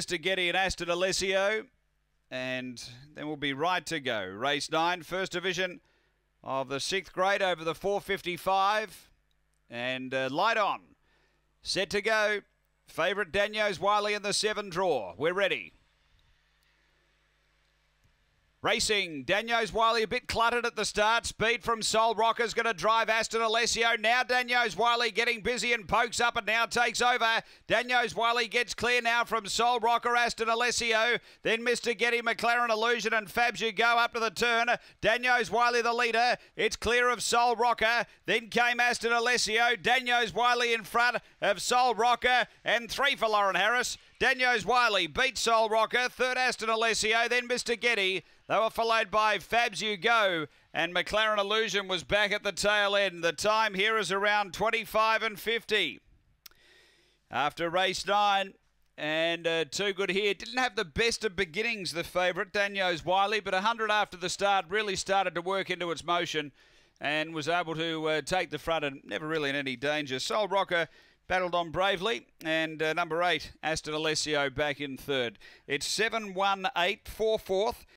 Mr. Getty and Aston Alessio. And then we'll be right to go. Race nine, first division of the sixth grade over the 455. And uh, light on. Set to go. Favourite Daniels Wiley in the seven draw. We're ready. Racing, Daniels Wiley a bit cluttered at the start. Speed from Sol Rocker's going to drive Aston Alessio. Now Daniels Wiley getting busy and pokes up and now takes over. Daniels Wiley gets clear now from Sol Rocker, Aston Alessio. Then Mr. Getty, McLaren Illusion and you go up to the turn. Daniels Wiley the leader. It's clear of Sol Rocker. Then came Aston Alessio. Daniels Wiley in front of Sol Rocker and three for Lauren Harris. Daniels Wiley beat Soul Rocker. Third, Aston Alessio. Then Mr. Getty. They were followed by Fabs You Go. And McLaren Illusion was back at the tail end. The time here is around 25 and 50. After race nine, and uh, too good here. Didn't have the best of beginnings, the favourite, Daniels Wiley, but 100 after the start really started to work into its motion and was able to uh, take the front and never really in any danger. Soul Rocker battled on bravely. And uh, number eight, Aston Alessio back in third. It's 7 1 8 4 fourth.